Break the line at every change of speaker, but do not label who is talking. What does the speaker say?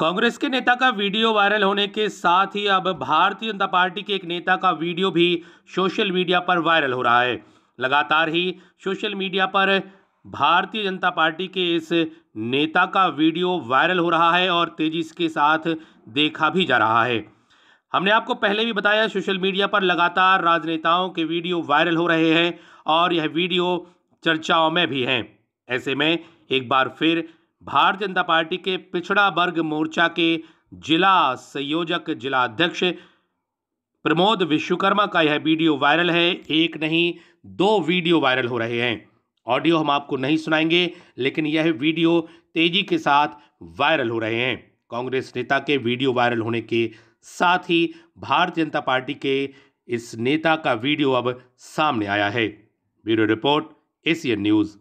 कांग्रेस के नेता का वीडियो वायरल होने के साथ ही अब भारतीय जनता पार्टी के एक नेता का वीडियो भी सोशल मीडिया पर वायरल हो रहा है लगातार ही सोशल मीडिया पर भारतीय जनता पार्टी के इस नेता का वीडियो वायरल हो रहा है और तेजी के साथ देखा भी जा रहा है हमने आपको पहले भी बताया सोशल मीडिया पर लगातार राजनेताओं के वीडियो वायरल हो रहे हैं और यह वीडियो चर्चाओं में भी हैं ऐसे में एक बार फिर भारतीय जनता पार्टी के पिछड़ा वर्ग मोर्चा के जिला संयोजक जिला अध्यक्ष प्रमोद विश्वकर्मा का यह वीडियो वायरल है एक नहीं दो वीडियो वायरल हो रहे हैं ऑडियो हम आपको नहीं सुनाएंगे लेकिन यह वीडियो तेजी के साथ वायरल हो रहे हैं कांग्रेस नेता के वीडियो वायरल होने के साथ ही भारतीय जनता पार्टी के इस नेता का वीडियो अब सामने आया है ब्यूरो रिपोर्ट एशियन न्यूज़